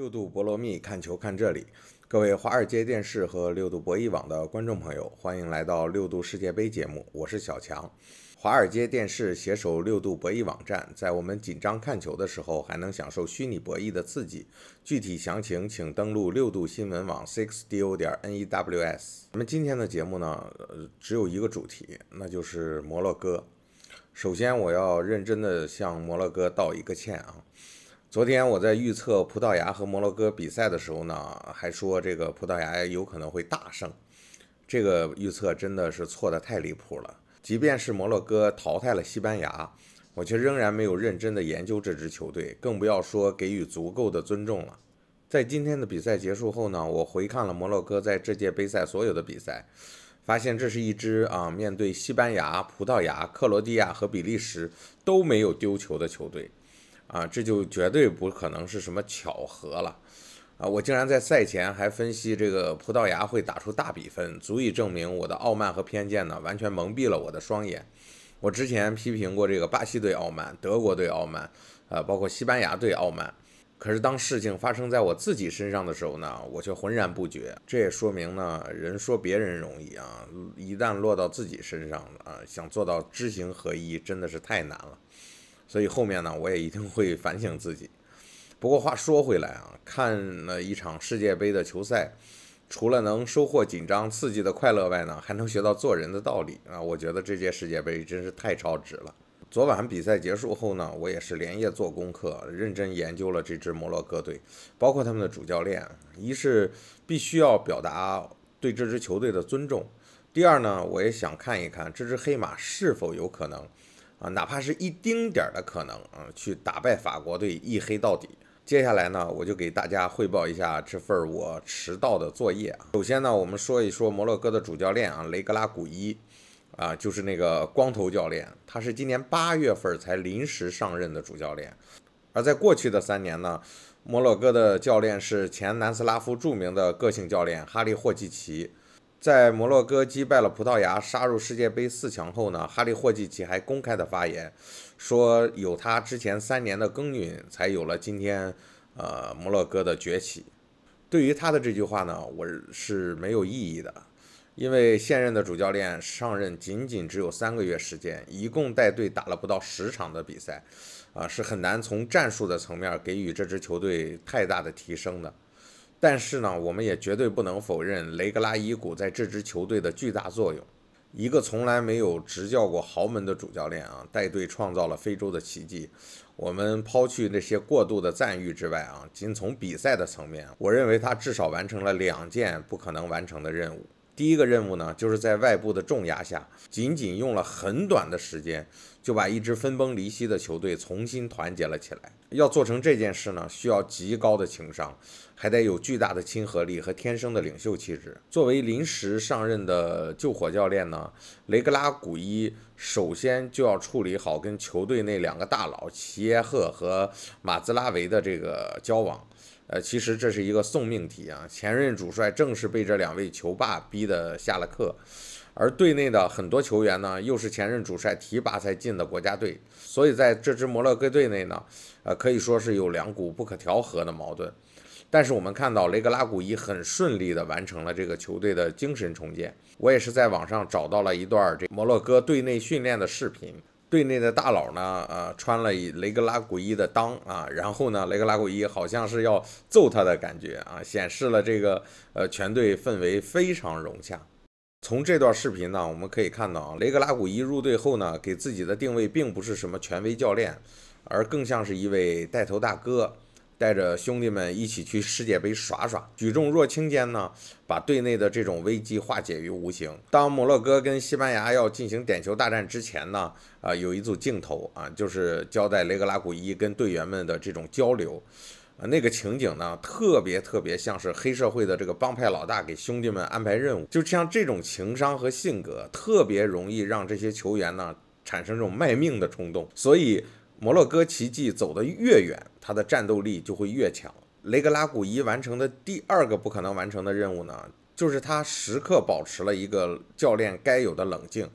六度博罗密看球看这里，各位华尔街电视和六度博弈网的观众朋友，欢迎来到六度世界杯节目，我是小强。华尔街电视携手六度博弈网站，在我们紧张看球的时候，还能享受虚拟博弈的刺激。具体详情请登录六度新闻网 sixdo 点 news。那么今天的节目呢，呃，只有一个主题，那就是摩洛哥。首先，我要认真的向摩洛哥道一个歉啊。昨天我在预测葡萄牙和摩洛哥比赛的时候呢，还说这个葡萄牙有可能会大胜，这个预测真的是错的太离谱了。即便是摩洛哥淘汰了西班牙，我却仍然没有认真的研究这支球队，更不要说给予足够的尊重了。在今天的比赛结束后呢，我回看了摩洛哥在这届杯赛所有的比赛，发现这是一支啊面对西班牙、葡萄牙、克罗地亚和比利时都没有丢球的球队。啊，这就绝对不可能是什么巧合了，啊，我竟然在赛前还分析这个葡萄牙会打出大比分，足以证明我的傲慢和偏见呢，完全蒙蔽了我的双眼。我之前批评过这个巴西队傲慢，德国队傲慢，呃，包括西班牙队傲慢。可是当事情发生在我自己身上的时候呢，我却浑然不觉。这也说明呢，人说别人容易啊，一旦落到自己身上啊，想做到知行合一，真的是太难了。所以后面呢，我也一定会反省自己。不过话说回来啊，看了一场世界杯的球赛，除了能收获紧张刺激的快乐外呢，还能学到做人的道理啊！我觉得这届世界杯真是太超值了。昨晚比赛结束后呢，我也是连夜做功课，认真研究了这支摩洛哥队，包括他们的主教练。一是必须要表达对这支球队的尊重，第二呢，我也想看一看这支黑马是否有可能。啊，哪怕是一丁点儿的可能啊，去打败法国队一黑到底。接下来呢，我就给大家汇报一下这份我迟到的作业啊。首先呢，我们说一说摩洛哥的主教练啊，雷格拉古伊，啊，就是那个光头教练，他是今年八月份才临时上任的主教练。而在过去的三年呢，摩洛哥的教练是前南斯拉夫著名的个性教练哈利霍季奇。在摩洛哥击败了葡萄牙，杀入世界杯四强后呢，哈利霍季奇还公开的发言，说有他之前三年的耕耘，才有了今天，呃，摩洛哥的崛起。对于他的这句话呢，我是没有异议的，因为现任的主教练上任仅仅只有三个月时间，一共带队打了不到十场的比赛，啊，是很难从战术的层面给予这支球队太大的提升的。但是呢，我们也绝对不能否认雷格拉伊古在这支球队的巨大作用。一个从来没有执教过豪门的主教练啊，带队创造了非洲的奇迹。我们抛去那些过度的赞誉之外啊，仅从比赛的层面，我认为他至少完成了两件不可能完成的任务。第一个任务呢，就是在外部的重压下，仅仅用了很短的时间，就把一支分崩离析的球队重新团结了起来。要做成这件事呢，需要极高的情商，还得有巨大的亲和力和天生的领袖气质。作为临时上任的救火教练呢，雷格拉古伊首先就要处理好跟球队那两个大佬齐耶赫和马兹拉维的这个交往。呃，其实这是一个送命题啊。前任主帅正是被这两位球霸逼得下了课，而队内的很多球员呢，又是前任主帅提拔才进的国家队，所以在这支摩洛哥队内呢，呃，可以说是有两股不可调和的矛盾。但是我们看到雷格拉古伊很顺利地完成了这个球队的精神重建。我也是在网上找到了一段这摩洛哥队内训练的视频。队内的大佬呢，呃，穿了雷格拉古伊的裆啊，然后呢，雷格拉古伊好像是要揍他的感觉啊，显示了这个呃全队氛围非常融洽。从这段视频呢，我们可以看到啊，雷格拉古伊入队后呢，给自己的定位并不是什么权威教练，而更像是一位带头大哥。带着兄弟们一起去世界杯耍耍，举重若轻间呢，把队内的这种危机化解于无形。当摩洛哥跟西班牙要进行点球大战之前呢，啊，有一组镜头啊，就是交代雷格拉古一跟队员们的这种交流，那个情景呢，特别特别像是黑社会的这个帮派老大给兄弟们安排任务，就像这种情商和性格，特别容易让这些球员呢产生这种卖命的冲动，所以。摩洛哥奇迹走得越远，他的战斗力就会越强。雷格拉古伊完成的第二个不可能完成的任务呢，就是他时刻保持了一个教练该有的冷静，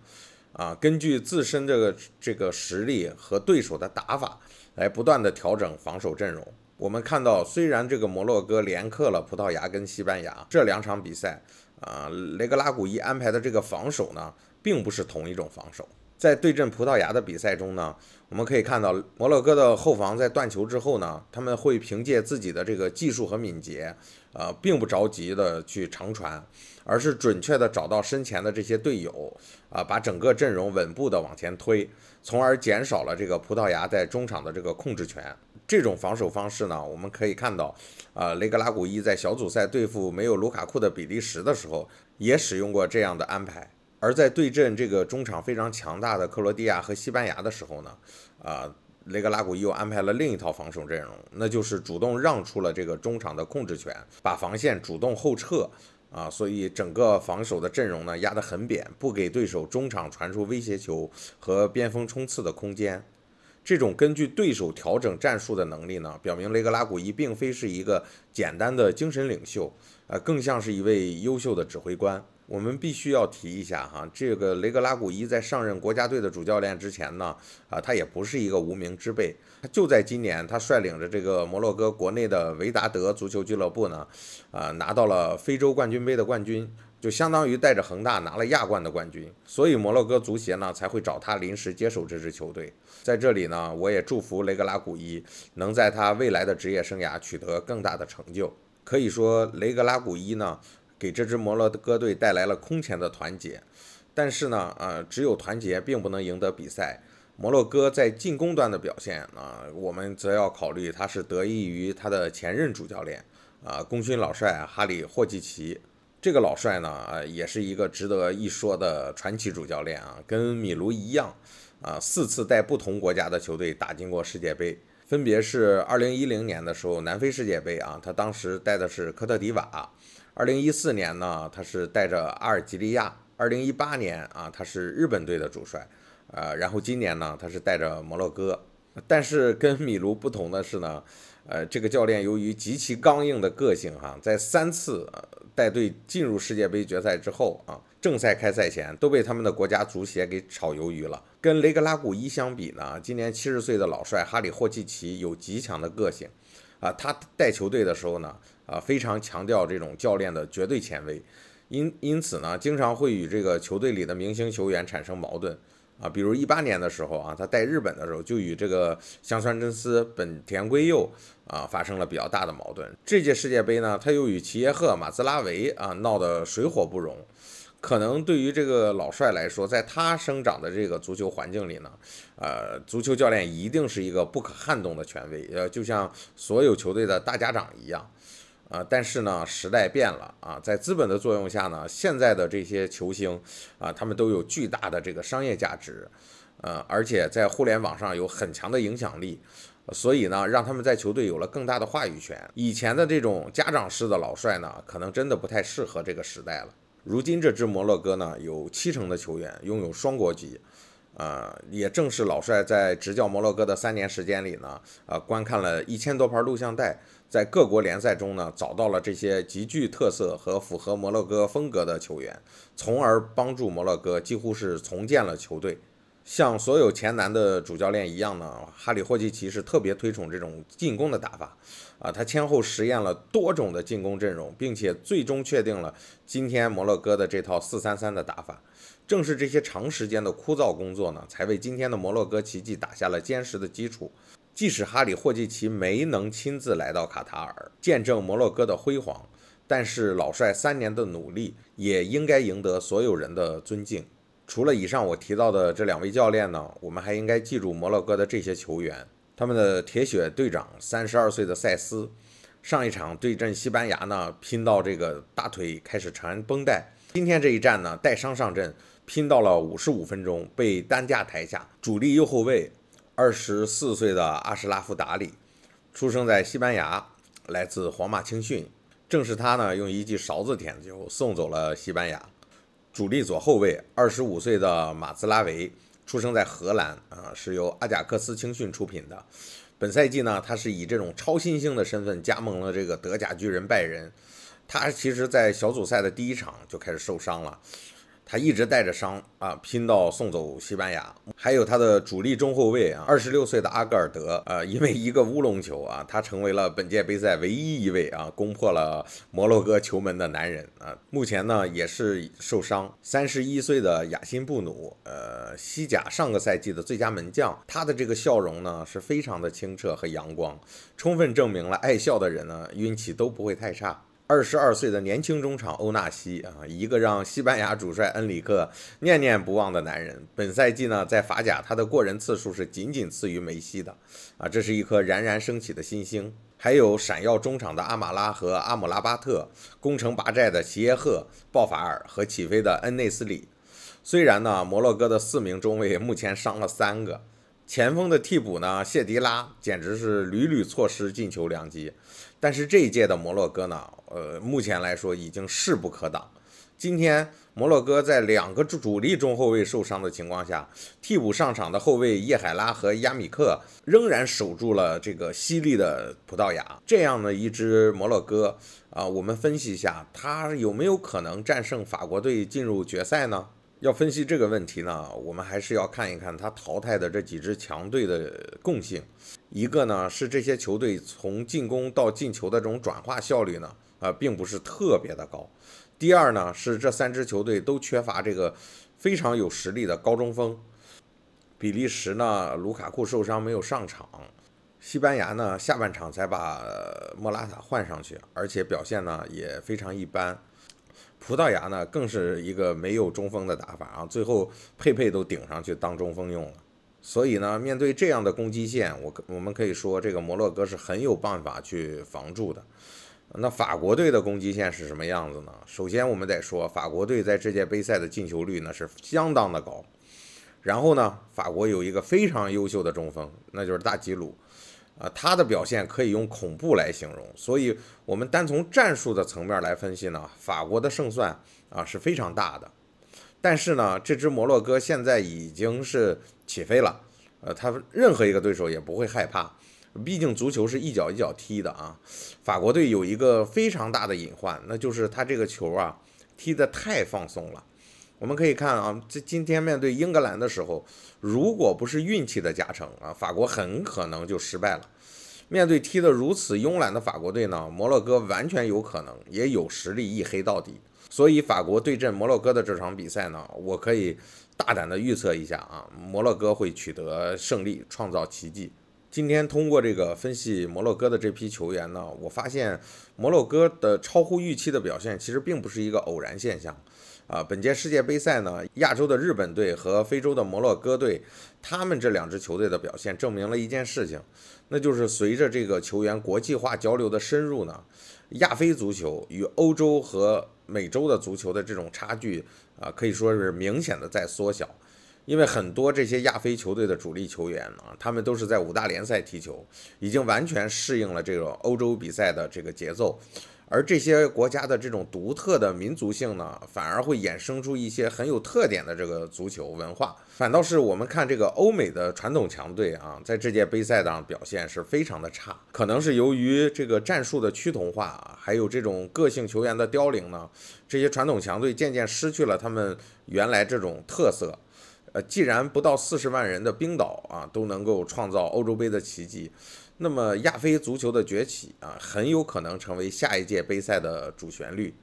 啊，根据自身这个这个实力和对手的打法来不断的调整防守阵容。我们看到，虽然这个摩洛哥连克了葡萄牙跟西班牙这两场比赛，啊，雷格拉古伊安排的这个防守呢，并不是同一种防守。在对阵葡萄牙的比赛中呢，我们可以看到摩洛哥的后防在断球之后呢，他们会凭借自己的这个技术和敏捷，呃，并不着急的去长传，而是准确的找到身前的这些队友，啊，把整个阵容稳步的往前推，从而减少了这个葡萄牙在中场的这个控制权。这种防守方式呢，我们可以看到，啊，雷格拉古伊在小组赛对付没有卢卡库的比利时的时候，也使用过这样的安排。而在对阵这个中场非常强大的克罗地亚和西班牙的时候呢，啊，雷格拉古又安排了另一套防守阵容，那就是主动让出了这个中场的控制权，把防线主动后撤，啊，所以整个防守的阵容呢压得很扁，不给对手中场传出威胁球和边锋冲刺的空间。这种根据对手调整战术的能力呢，表明雷格拉古伊并非是一个简单的精神领袖，呃，更像是一位优秀的指挥官。我们必须要提一下哈，这个雷格拉古伊在上任国家队的主教练之前呢，啊，他也不是一个无名之辈，他就在今年，他率领着这个摩洛哥国内的维达德足球俱乐部呢，啊，拿到了非洲冠军杯的冠军。就相当于带着恒大拿了亚冠的冠军，所以摩洛哥足协呢才会找他临时接手这支球队。在这里呢，我也祝福雷格拉古伊能在他未来的职业生涯取得更大的成就。可以说，雷格拉古伊呢给这支摩洛哥队带来了空前的团结。但是呢，呃，只有团结并不能赢得比赛。摩洛哥在进攻端的表现啊，我们则要考虑他是得益于他的前任主教练啊，功勋老帅哈里霍季奇。这个老帅呢，呃，也是一个值得一说的传奇主教练啊，跟米卢一样，啊，四次带不同国家的球队打进过世界杯，分别是二零一零年的时候南非世界杯啊，他当时带的是科特迪瓦；二零一四年呢，他是带着阿尔及利亚；二零一八年啊，他是日本队的主帅，呃，然后今年呢，他是带着摩洛哥。但是跟米卢不同的是呢。呃，这个教练由于极其刚硬的个性哈，在三次带队进入世界杯决赛之后啊，正赛开赛前都被他们的国家足协给炒鱿鱼了。跟雷格拉古一相比呢，今年七十岁的老帅哈里霍奇奇有极强的个性啊，他带球队的时候呢，啊非常强调这种教练的绝对权威，因因此呢，经常会与这个球队里的明星球员产生矛盾。啊，比如一八年的时候啊，他带日本的时候就与这个香川真司、本田圭佑啊发生了比较大的矛盾。这届世界杯呢，他又与齐耶赫、马兹拉维啊闹得水火不容。可能对于这个老帅来说，在他生长的这个足球环境里呢，呃，足球教练一定是一个不可撼动的权威，呃，就像所有球队的大家长一样。啊，但是呢，时代变了啊，在资本的作用下呢，现在的这些球星啊，他们都有巨大的这个商业价值，呃，而且在互联网上有很强的影响力，所以呢，让他们在球队有了更大的话语权。以前的这种家长式的老帅呢，可能真的不太适合这个时代了。如今这支摩洛哥呢，有七成的球员拥有双国籍。呃，也正是老帅在执教摩洛哥的三年时间里呢，啊，观看了一千多盘录像带，在各国联赛中呢，找到了这些极具特色和符合摩洛哥风格的球员，从而帮助摩洛哥几乎是重建了球队。像所有前南的主教练一样呢，哈里霍奇奇是特别推崇这种进攻的打法，啊，他先后实验了多种的进攻阵容，并且最终确定了今天摩洛哥的这套四三三的打法。正是这些长时间的枯燥工作呢，才为今天的摩洛哥奇迹打下了坚实的基础。即使哈里霍奇奇没能亲自来到卡塔尔见证摩洛哥的辉煌，但是老帅三年的努力也应该赢得所有人的尊敬。除了以上我提到的这两位教练呢，我们还应该记住摩洛哥的这些球员。他们的铁血队长，三十二岁的塞斯，上一场对阵西班牙呢，拼到这个大腿开始缠绷带。今天这一战呢，带伤上阵，拼到了五十五分钟被担架抬下。主力右后卫，二十四岁的阿什拉夫达里，出生在西班牙，来自皇马青训。正是他呢，用一记勺子舔球送走了西班牙。主力左后卫，二十五岁的马兹拉维出生在荷兰啊，是由阿贾克斯青训出品的。本赛季呢，他是以这种超新星的身份加盟了这个德甲巨人拜仁。他其实，在小组赛的第一场就开始受伤了。他一直带着伤啊，拼到送走西班牙，还有他的主力中后卫啊，二十六岁的阿格尔德呃，因为一个乌龙球啊，他成为了本届杯赛唯一一位啊攻破了摩洛哥球门的男人啊，目前呢也是受伤。三十一岁的雅辛布努，呃，西甲上个赛季的最佳门将，他的这个笑容呢是非常的清澈和阳光，充分证明了爱笑的人呢运气都不会太差。二十二岁的年轻中场欧纳西啊，一个让西班牙主帅恩里克念念不忘的男人。本赛季呢，在法甲，他的过人次数是仅仅次于梅西的啊，这是一颗冉冉升起的新星。还有闪耀中场的阿马拉和阿姆拉巴特，攻城拔寨的齐耶赫、鲍法尔和起飞的恩内斯里。虽然呢，摩洛哥的四名中卫目前伤了三个，前锋的替补呢，谢迪拉简直是屡屡错失进球良机。但是这一届的摩洛哥呢？呃，目前来说已经势不可挡。今天摩洛哥在两个主主力中后卫受伤的情况下，替补上场的后卫叶海拉和亚米克仍然守住了这个犀利的葡萄牙。这样的一支摩洛哥啊，我们分析一下，他有没有可能战胜法国队进入决赛呢？要分析这个问题呢，我们还是要看一看他淘汰的这几支强队的共性。一个呢是这些球队从进攻到进球的这种转化效率呢。呃，并不是特别的高。第二呢，是这三支球队都缺乏这个非常有实力的高中锋。比利时呢，卢卡库受伤没有上场；西班牙呢，下半场才把莫拉塔换上去，而且表现呢也非常一般。葡萄牙呢，更是一个没有中锋的打法啊，最后佩佩都顶上去当中锋用了。所以呢，面对这样的攻击线，我我们可以说，这个摩洛哥是很有办法去防住的。那法国队的攻击线是什么样子呢？首先，我们得说法国队在这届杯赛的进球率呢是相当的高。然后呢，法国有一个非常优秀的中锋，那就是大吉鲁，啊，他的表现可以用恐怖来形容。所以，我们单从战术的层面来分析呢，法国的胜算啊是非常大的。但是呢，这支摩洛哥现在已经是起飞了，呃，他任何一个对手也不会害怕。毕竟足球是一脚一脚踢的啊，法国队有一个非常大的隐患，那就是他这个球啊踢得太放松了。我们可以看啊，这今天面对英格兰的时候，如果不是运气的加成啊，法国很可能就失败了。面对踢得如此慵懒的法国队呢，摩洛哥完全有可能也有实力一黑到底。所以法国对阵摩洛哥的这场比赛呢，我可以大胆的预测一下啊，摩洛哥会取得胜利，创造奇迹。今天通过这个分析摩洛哥的这批球员呢，我发现摩洛哥的超乎预期的表现其实并不是一个偶然现象，啊，本届世界杯赛呢，亚洲的日本队和非洲的摩洛哥队，他们这两支球队的表现证明了一件事情，那就是随着这个球员国际化交流的深入呢，亚非足球与欧洲和美洲的足球的这种差距啊，可以说是明显的在缩小。因为很多这些亚非球队的主力球员啊，他们都是在五大联赛踢球，已经完全适应了这个欧洲比赛的这个节奏。而这些国家的这种独特的民族性呢，反而会衍生出一些很有特点的这个足球文化。反倒是我们看这个欧美的传统强队啊，在这届杯赛上表现是非常的差，可能是由于这个战术的趋同化，还有这种个性球员的凋零呢，这些传统强队渐渐失去了他们原来这种特色。呃，既然不到四十万人的冰岛啊都能够创造欧洲杯的奇迹，那么亚非足球的崛起啊很有可能成为下一届杯赛的主旋律。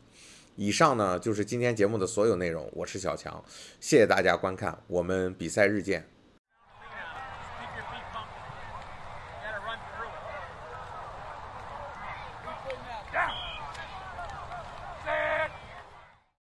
以上呢就是今天节目的所有内容，我是小强，谢谢大家观看，我们比赛日见。